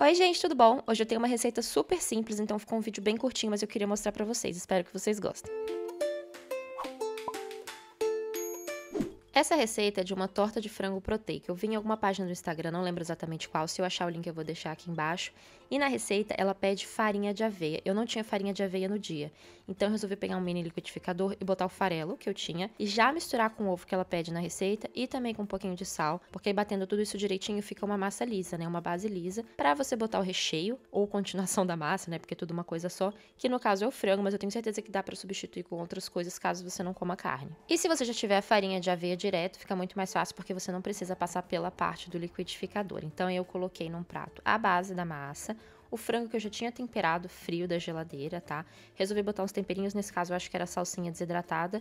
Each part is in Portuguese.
Oi, gente, tudo bom? Hoje eu tenho uma receita super simples, então ficou um vídeo bem curtinho, mas eu queria mostrar para vocês. Espero que vocês gostem. Essa receita é de uma torta de frango proteica. Eu vi em alguma página do Instagram, não lembro exatamente qual, se eu achar o link eu vou deixar aqui embaixo. E na receita ela pede farinha de aveia. Eu não tinha farinha de aveia no dia, então eu resolvi pegar um mini liquidificador e botar o farelo que eu tinha e já misturar com o ovo que ela pede na receita e também com um pouquinho de sal, porque aí batendo tudo isso direitinho fica uma massa lisa, né? Uma base lisa, para você botar o recheio ou continuação da massa, né? Porque é tudo uma coisa só, que no caso é o frango, mas eu tenho certeza que dá para substituir com outras coisas caso você não coma carne. E se você já tiver farinha de aveia de direto, fica muito mais fácil porque você não precisa passar pela parte do liquidificador. Então eu coloquei num prato a base da massa, o frango que eu já tinha temperado frio da geladeira, tá? Resolvi botar uns temperinhos, nesse caso eu acho que era salsinha desidratada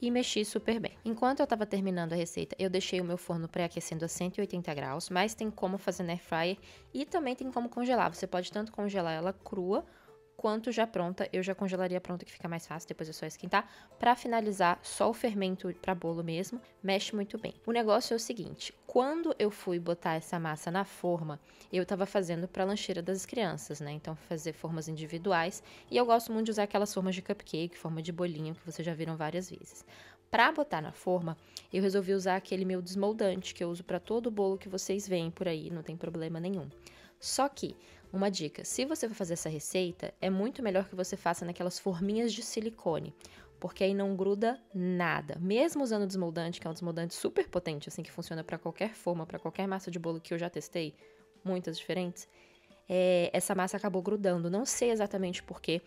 e mexi super bem. Enquanto eu estava terminando a receita, eu deixei o meu forno pré-aquecendo a 180 graus, mas tem como fazer na air fryer e também tem como congelar. Você pode tanto congelar ela crua quanto já pronta. Eu já congelaria pronta, que fica mais fácil, depois é só esquentar. Para finalizar, só o fermento para bolo mesmo, mexe muito bem. O negócio é o seguinte, quando eu fui botar essa massa na forma, eu estava fazendo para a lancheira das crianças, né? Então fazer formas individuais, e eu gosto muito de usar aquelas formas de cupcake, forma de bolinho que vocês já viram várias vezes. Para botar na forma, eu resolvi usar aquele meu desmoldante que eu uso para todo bolo que vocês veem por aí, não tem problema nenhum. Só que, uma dica: se você for fazer essa receita, é muito melhor que você faça naquelas forminhas de silicone, porque aí não gruda nada. Mesmo usando o desmoldante, que é um desmoldante super potente, assim que funciona para qualquer forma, para qualquer massa de bolo que eu já testei, muitas diferentes, é, essa massa acabou grudando. Não sei exatamente porquê.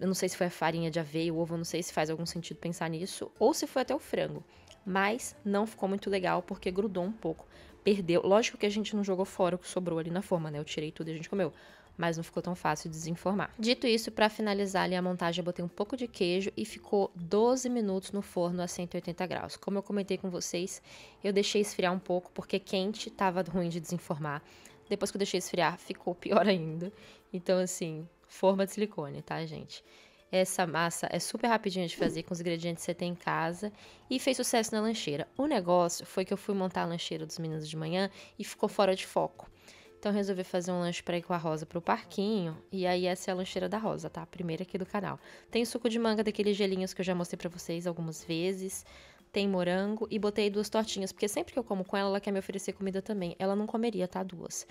Eu não sei se foi a farinha de aveia, o ovo, eu não sei se faz algum sentido pensar nisso, ou se foi até o frango mas não ficou muito legal porque grudou um pouco. Perdeu. Lógico que a gente não jogou fora o que sobrou ali na forma, né? Eu tirei tudo e a gente comeu mas não ficou tão fácil de desenformar. Dito isso, para finalizar ali a montagem, eu botei um pouco de queijo e ficou 12 minutos no forno a 180 graus. Como eu comentei com vocês, eu deixei esfriar um pouco porque quente tava ruim de desenformar. Depois que eu deixei esfriar, ficou pior ainda. Então assim, forma de silicone, tá, gente? Essa massa é super rapidinha de fazer com os ingredientes que você tem em casa e fez sucesso na lancheira. O negócio foi que eu fui montar a lancheira dos meninos de manhã e ficou fora de foco. Então resolvi fazer um lanche para ir com a Rosa pro parquinho. E aí essa é a lancheira da Rosa, tá? A primeira aqui do canal. Tem suco de manga daqueles gelinhos que eu já mostrei para vocês algumas vezes. Tem morango e botei duas tortinhas, porque sempre que eu como com ela, ela quer me oferecer comida também. Ela não comeria, tá? Duas.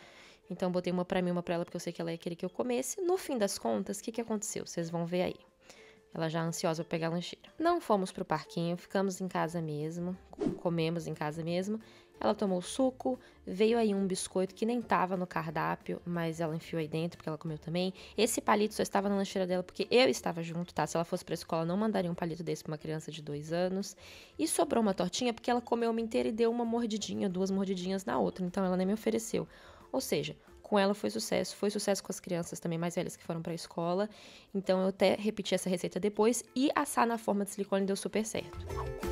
Então botei uma para mim, uma para ela, porque eu sei que ela ia querer que eu comesse. No fim das contas, o que que aconteceu? Vocês vão ver aí ela já ansiosa para pegar a lancheira. Não fomos pro parquinho, ficamos em casa mesmo, comemos em casa mesmo. Ela tomou suco, veio aí um biscoito que nem tava no cardápio, mas ela enfiou aí dentro porque ela comeu também. Esse palito só estava na lancheira dela porque eu estava junto, tá? Se ela fosse pra escola, não mandaria um palito desse pra uma criança de dois anos. E sobrou uma tortinha porque ela comeu uma inteira e deu uma mordidinha, duas mordidinhas na outra, então ela nem me ofereceu. Ou seja, com ela foi sucesso. Foi sucesso com as crianças também mais velhas que foram para a escola. Então eu até repeti essa receita depois e assar na forma de silicone deu super certo.